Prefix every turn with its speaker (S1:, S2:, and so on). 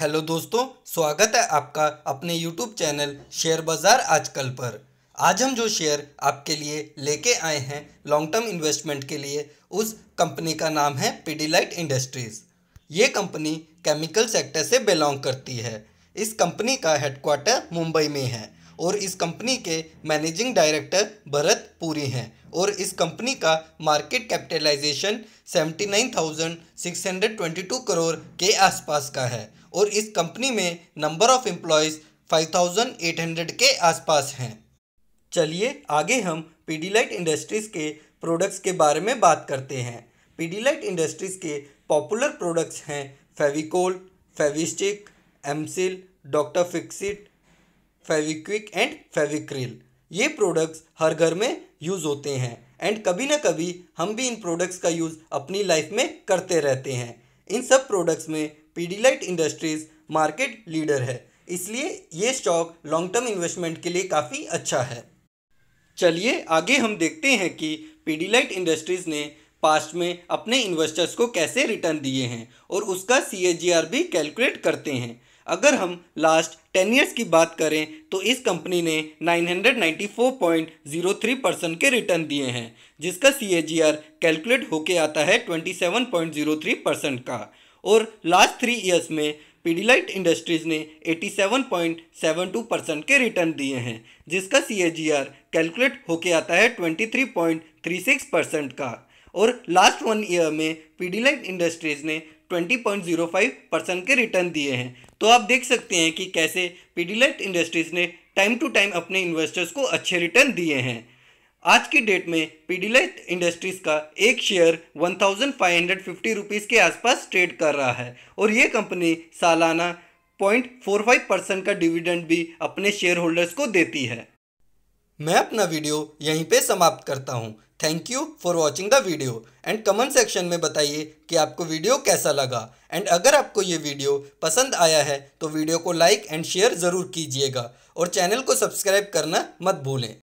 S1: hello दोस्तों स्वागत है आपका अपने यूट्यूब चैनल शेयर बाज़ार आजकल पर आज हम जो शेयर आपके लिए लेके आए हैं लॉन्ग टर्म इन्वेस्टमेंट के लिए उस कंपनी का नाम है पीडीलाइट इंडस्ट्रीज़ ये कंपनी केमिकल सेक्टर से बिलोंग करती है इस कंपनी का हेडक्वार्टर मुंबई में है और इस कंपनी के मैनेजिंग डायरेक्टर भरत पुरी हैं और इस कंपनी का मार्केट कैपिटलाइजेशन 79,622 करोड़ के आसपास का है और इस कंपनी में नंबर ऑफ एम्प्लॉयज़ 5,800 के आसपास हैं चलिए आगे हम पीडीलाइट इंडस्ट्रीज़ के प्रोडक्ट्स के बारे में बात करते हैं पीडीलाइट इंडस्ट्रीज़ के पॉपुलर प्रोडक्ट्स हैं फेविकोल फेविस्टिक एमसिल डॉक्टर फिक्सिट फेविक्विक एंड फेविक्रिल ये प्रोडक्ट्स हर घर में यूज़ होते हैं एंड कभी ना कभी हम भी इन प्रोडक्ट्स का यूज़ अपनी लाइफ में करते रहते हैं इन सब प्रोडक्ट्स में पीडीलाइट इंडस्ट्रीज़ मार्केट लीडर है इसलिए ये स्टॉक लॉन्ग टर्म इन्वेस्टमेंट के लिए काफ़ी अच्छा है चलिए आगे हम देखते हैं कि पीडीलाइट इंडस्ट्रीज़ ने पास्ट में अपने इन्वेस्टर्स को कैसे रिटर्न दिए हैं और उसका सी भी कैलकुलेट करते हैं अगर हम लास्ट टेन ईयर्स की बात करें तो इस कंपनी ने 994.03 परसेंट के रिटर्न दिए हैं जिसका सी कैलकुलेट होके आता है 27.03 परसेंट का और लास्ट थ्री ईयर्स में पीडीलाइट इंडस्ट्रीज़ ने 87.72 परसेंट के रिटर्न दिए हैं जिसका सी कैलकुलेट होके आता है 23.36 परसेंट का और लास्ट वन ईयर में पीडीलाइट इंडस्ट्रीज़ ने 20.05 परसेंट के रिटर्न दिए हैं तो आप देख सकते हैं कि कैसे पीडीलाइट इंडस्ट्रीज़ ने टाइम टू टाइम अपने इन्वेस्टर्स को अच्छे रिटर्न दिए हैं आज की डेट में पीडीलाइट इंडस्ट्रीज का एक शेयर 1550 रुपीस के आसपास ट्रेड कर रहा है और ये कंपनी सालाना 0.45 परसेंट का डिविडेंड भी अपने शेयर होल्डर्स को देती है मैं अपना वीडियो यहीं पे समाप्त करता हूँ thank you for watching the video and comment section में बताइए कि आपको वीडियो कैसा लगा एंड अगर आपको ये वीडियो पसंद आया है तो वीडियो को लाइक एंड शेयर ज़रूर कीजिएगा और चैनल को सब्सक्राइब करना मत भूलें